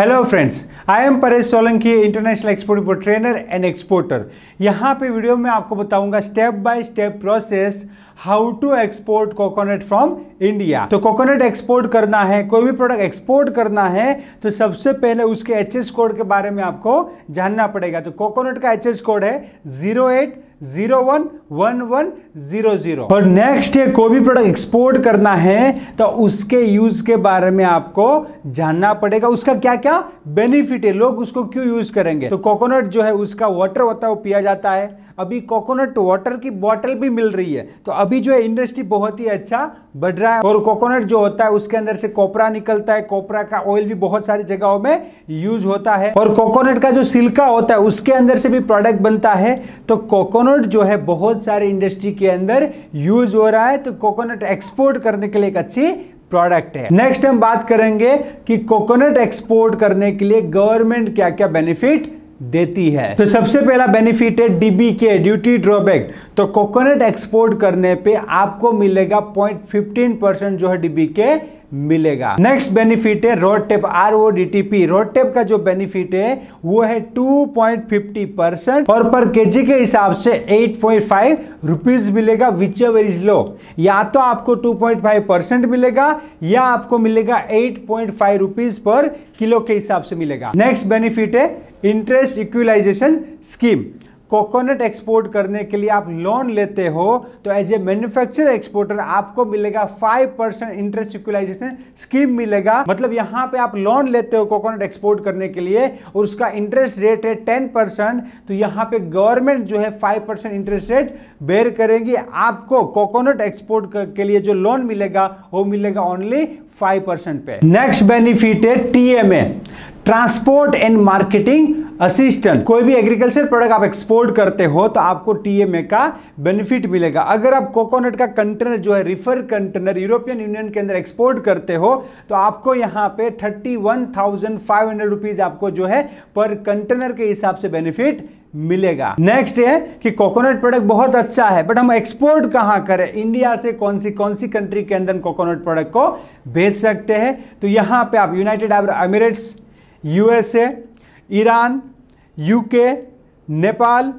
hello friends I am Paresh Solanki international export import trainer and exporter यहाँ पे video में आपको बताऊंगा step by step process how to export coconut from India तो coconut export करना है कोई भी प्रोडक्ट एक्सपोर्ट करना है तो सबसे पहले उसके एच कोड के बारे में आपको जानना पड़ेगा तो कोकोनट का एच कोड है zero eight zero one one one zero zero और नेक्स्ट ये कोई भी प्रोडक्ट एक्सपोर्ट करना है तो उसके यूज के बारे में आपको जानना पड़ेगा उसका क्या क्या बेनिफिट है लोग उसको क्यों यूज करेंगे तो कोकोनट जो है उसका वाटर होता है वो पिया जाता है अभी कोकोनट वाटर की बॉटल भी मिल रही है तो अभी जो है इंडस्ट्री बहुत ही अच्छा बढ़ रहा है और कोकोनट जो होता है उसके अंदर से कोपरा निकलता है कोपरा का ऑयल भी बहुत सारी जगहों में यूज होता है और कोकोनट का जो सिल्का होता है उसके अंदर से भी प्रोडक्ट बनता है तो कोकोनट जो है बहुत सारे इंडस्ट्री के अंदर यूज हो रहा है तो कोकोनट एक्सपोर्ट करने के लिए एक अच्छी प्रोडक्ट है नेक्स्ट हम बात करेंगे कि कोकोनट एक्सपोर्ट करने के लिए गवर्नमेंट क्या क्या बेनिफिट देती है तो सबसे पहला बेनिफिट है डीबी के ड्यूटी ड्रॉबैक तो कोकोनट एक्सपोर्ट करने पे आपको मिलेगा पॉइंट फिफ्टीन परसेंट जो है डीबी के मिलेगा नेक्स्ट बेनिफिट है RoDTEP R O D T P RoDTEP का जो बेनिफिट है वो है टू पॉइंट फिफ्टी परसेंट और पर के जी के हिसाब से एट पॉइंट फाइव रुपीज मिलेगा विच एवर इज लो या तो आपको टू पॉइंट फाइव परसेंट मिलेगा या आपको मिलेगा eight point five rupees per kilo के हिसाब से मिलेगा नेक्स्ट बेनिफिट है interest equalisation scheme coconut export करने के लिए आप लोन लेते हो तो एज ए मैन्युफैक्चर एक्सपोर्टर आपको मिलेगा five percent interest equalisation scheme मिलेगा मतलब यहाँ पे आप लोन लेते हो कोकोनट एक्सपोर्ट करने के लिए और उसका इंटरेस्ट रेट है टेन परसेंट तो यहाँ पे गवर्नमेंट जो है five percent interest rate bear करेगी आपको कोकोनट एक्सपोर्ट के लिए जो लोन मिलेगा वो मिलेगा ओनली फाइव परसेंट पे नेक्स्ट बेनिफिट है TMA transport and marketing assistant कोई भी एग्रीकल्चर प्रोडक्ट आप एक्सपोर्ट करते हो तो आपको टीएमए का बेनिफिट मिलेगा अगर आप कोकोनट का कंटेनर जो है रिफर कंटेनर यूरोपियन यूनियन के अंदर एक्सपोर्ट करते हो तो आपको यहां पे thirty one thousand five hundred rupees आपको जो है पर कंटेनर के हिसाब से बेनिफिट मिलेगा नेक्स्ट है कि कोकोनट प्रोडक्ट बहुत अच्छा है बट हम एक्सपोर्ट कहां करें इंडिया से कौन सी कौन सी कंट्री के अंदर कोकोनट प्रोडक्ट को भेज सकते हैं तो यहाँ पे आप United Arab Emirates USA Iran UK Nepal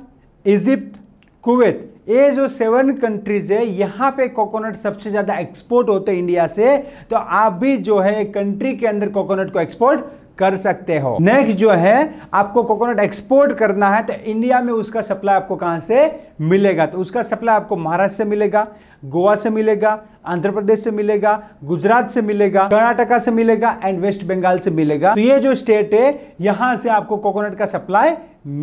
Egypt Kuwait ये जो सेवन कंट्रीज है यहाँ पे कोकोनट सबसे ज़्यादा एक्सपोर्ट होते हैं इंडिया से तो आप भी जो है कंट्री के अंदर कोकोनट को एक्सपोर्ट कर सकते हो नेक्स्ट जो है आपको कोकोनट एक्सपोर्ट करना है तो इंडिया में उसका सप्लाई आपको कहाँ से मिलेगा तो उसका सप्लाई आपको महाराष्ट्र से मिलेगा गोवा से मिलेगा आंध्र प्रदेश से मिलेगा गुजरात से मिलेगा कर्नाटका से मिलेगा एंड वेस्ट बंगाल से मिलेगा तो ये जो स्टेट है यहां से आपको कोकोनट का सप्लाई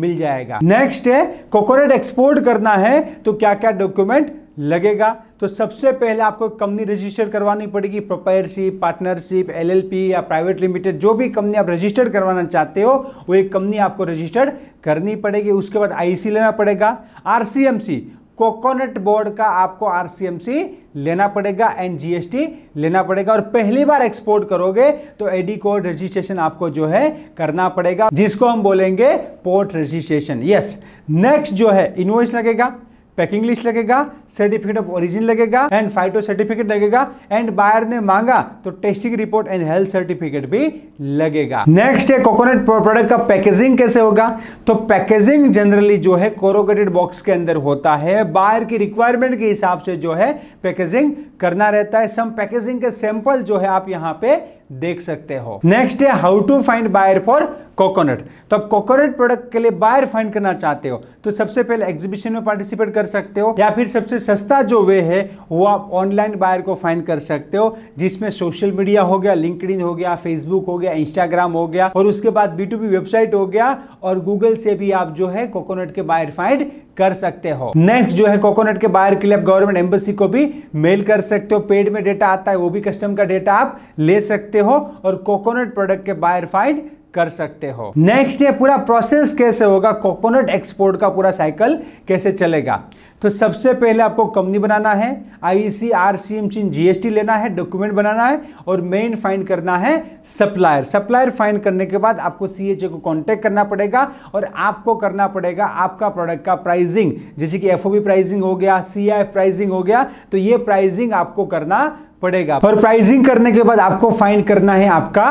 मिल जाएगा नेक्स्ट है कोकोनट एक्सपोर्ट करना है तो क्या क्या डॉक्यूमेंट लगेगा तो सबसे पहले आपको कंपनी रजिस्टर करवानी पड़ेगी प्रोपायरशिप पार्टनरशिप एलएलपी या प्राइवेट लिमिटेड जो भी कंपनी आप रजिस्टर करवाना चाहते हो वो एक कंपनी आपको रजिस्टर्ड करनी पड़ेगी उसके बाद आईसी लेना पड़ेगा आरसीएमसी कोकोनट बोर्ड का आपको आरसीएमसी लेना पड़ेगा एंड जीएसटी लेना पड़ेगा और पहली बार एक्सपोर्ट करोगे तो एडी कोड रजिस्ट्रेशन आपको जो है करना पड़ेगा जिसको हम बोलेंगे पोर्ट रजिस्ट्रेशन यस नेक्स्ट जो है इन्वॉइस लगेगा पैकिंग लिस्ट लगेगा सर्टिफिकेट ऑफ ओरिजिन लगेगा एंड फाइटो सर्टिफिकेट लगेगा एंड बायर ने मांगा तो testing report and health certificate भी लगेगा नेक्स्ट है कोकोनट प्रोडक्ट का पैकेजिंग कैसे होगा तो पैकेजिंग जनरली जो है कोरोगेटेड बॉक्स के अंदर होता है बायर की रिक्वायरमेंट के हिसाब से जो है पैकेजिंग करना रहता है सम पैकेजिंग के सैंपल जो है आप यहाँ पे देख सकते हो नेक्स्ट है how to find buyer for coconut तो आप कोकोनट प्रोडक्ट के लिए बायर फाइंड करना चाहते हो तो सबसे पहले एग्जीबिशन में पार्टिसिपेट कर सकते हो या फिर सबसे सस्ता जो वे है वो आप ऑनलाइन बायर को फाइंड कर सकते हो जिसमें सोशल मीडिया हो गया लिंकड हो गया फेसबुक हो गया इंस्टाग्राम हो गया और उसके बाद बी वेबसाइट हो गया और गूगल से भी आप जो है कोकोनट के बायर फाइंड कर सकते हो नेक्स्ट जो है कोकोनट के बाहर के लिए आप गवर्नमेंट एम्बेसी को भी मेल कर सकते हो पेड में डेटा आता है वो भी कस्टम का डेटा आप ले सकते हो और कोकोनट प्रोडक्ट के बाहर फाइंड कर सकते हो नेक्स्ट ये पूरा प्रोसेस कैसे होगा कोकोनट एक्सपोर्ट का पूरा साइकिल कैसे चलेगा तो सबसे पहले आपको कंपनी बनाना है I C R C M चीन जीएसटी लेना है डॉक्यूमेंट बनाना है और मेन फाइंड करना है सप्लायर सप्लायर फाइंड करने के बाद आपको सी एच ए को कांटेक्ट करना पड़ेगा और आपको करना पड़ेगा आपका प्रोडक्ट का प्राइजिंग जैसे कि एफ ओ प्राइजिंग हो गया सी आई प्राइजिंग हो गया तो ये प्राइजिंग आपको करना पड़ेगा और प्राइजिंग करने के बाद आपको फाइंड करना है आपका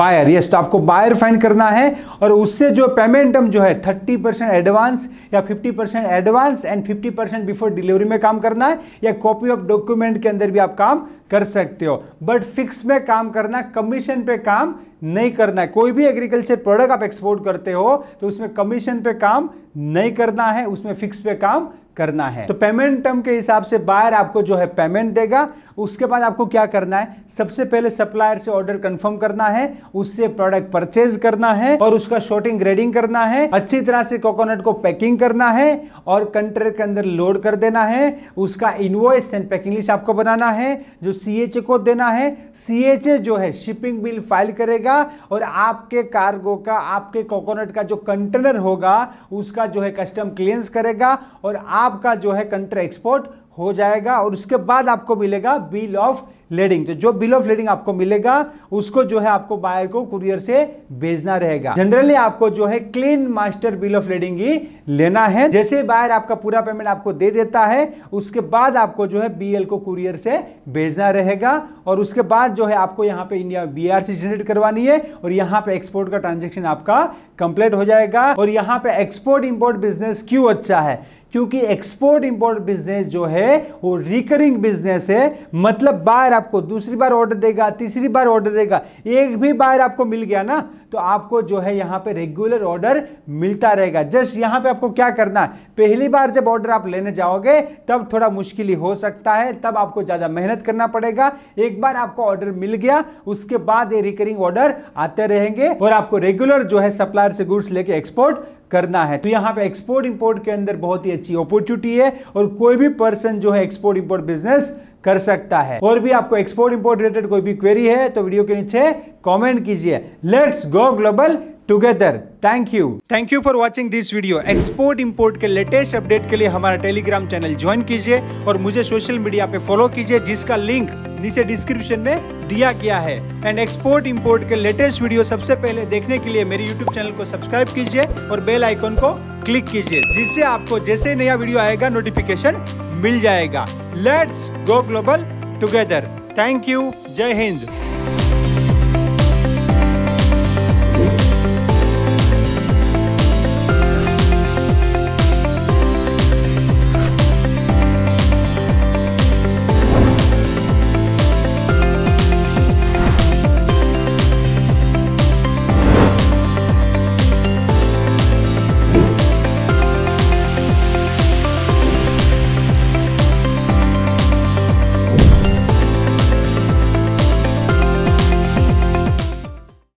बायर यस तो आपको बायर फाइंड करना है और उससे जो पेमेंट हम जो है थर्टी परसेंट एडवांस या fifty percent advance and fifty percent before delivery में काम करना है या कॉपी ऑफ डॉक्यूमेंट के अंदर भी आप काम कर सकते हो बट फिक्स में काम करना कमीशन पे काम नहीं करना है कोई भी एग्रीकल्चर प्रोडक्ट आप एक्सपोर्ट करते हो तो उसमें कमीशन पे काम नहीं करना है उसमें फिक्स पे काम करना है तो पेमेंट टर्म के हिसाब से बायर आपको जो है पेमेंट देगा उसके बाद आपको क्या करना है सबसे पहले सप्लायर से ऑर्डर कंफर्म करना है उससे प्रोडक्ट परचेज करना है और उसका शॉर्टिंग ग्रेडिंग करना है अच्छी तरह से कोकोनट को पैकिंग करना है और कंटेनर के अंदर लोड कर देना है उसका इन्वॉइस एंड पैकिंग लिस्ट आपको बनाना है जो सी एच ए को देना है सी जो है शिपिंग बिल फाइल करेगा और आपके कार्गो का आपके कोकोनट का जो कंटेनर होगा उसका जो है कस्टम क्लियंस करेगा और आपका जो है कंट्रे एक्सपोर्ट हो जाएगा और उसके बाद आपको मिलेगा बिल ऑफ लेडिंग तो जो बिल ऑफ लेडिंग आपको मिलेगा उसको जो है आपको बायर को कुरियर से भेजना रहेगा जनरली आपको जो है clean master bill of lading ही लेना है जैसे बायर आपका पूरा पेमेंट आपको दे देता है उसके बाद आपको जो है बीएल को कुरियर से भेजना रहेगा और उसके बाद जो है आपको यहाँ पे इंडिया बी जनरेट करवानी है और यहाँ पे एक्सपोर्ट का ट्रांजेक्शन आपका कंप्लीट हो जाएगा और यहाँ पे एक्सपोर्ट इम्पोर्ट बिजनेस क्यों अच्छा है क्योंकि एक्सपोर्ट इम्पोर्ट बिजनेस जो है वो रिकरिंग बिजनेस है मतलब बाहर आपको दूसरी बार ऑर्डर देगा तीसरी बार ऑर्डर देगा एक भी बार आपको मिल गया ना तो आपको जो है यहाँ पे रेगुलर ऑर्डर मिलता रहेगा जस्ट यहाँ पे आपको क्या करना है पहली बार जब ऑर्डर आप लेने जाओगे तब थोड़ा मुश्किल हो सकता है तब आपको ज़्यादा मेहनत करना पड़ेगा एक बार आपको ऑर्डर मिल गया उसके बाद ये रिकरिंग ऑर्डर आते रहेंगे और आपको रेगुलर जो है सप्लायर से गुड्स लेके एक्सपोर्ट करना है तो यहाँ पे एक्सपोर्ट इंपोर्ट के अंदर बहुत ही अच्छी अपॉर्चुनिटी है और कोई भी पर्सन जो है एक्सपोर्ट इंपोर्ट बिजनेस कर सकता है और भी आपको एक्सपोर्ट इंपोर्ट रिलेटेड कोई भी क्वेरी है तो वीडियो के नीचे कमेंट कीजिए let's go global together thank you thank you for watching this video export import के लेटेस्ट अपडेट के लिए हमारा टेलीग्राम चैनल ज्वाइन कीजिए और मुझे सोशल मीडिया पे फॉलो कीजिए जिसका लिंक नीचे डिस्क्रिप्शन में दिया गया है एंड एक्सपोर्ट इम्पोर्ट के लेटेस्ट वीडियो सबसे पहले देखने के लिए मेरे यूट्यूब चैनल को सब्सक्राइब कीजिए और बेल आइकॉन को क्लिक कीजिए जिससे आपको जैसे नया वीडियो आएगा नोटिफिकेशन मिल जाएगा let's go global together thank you जय हिंद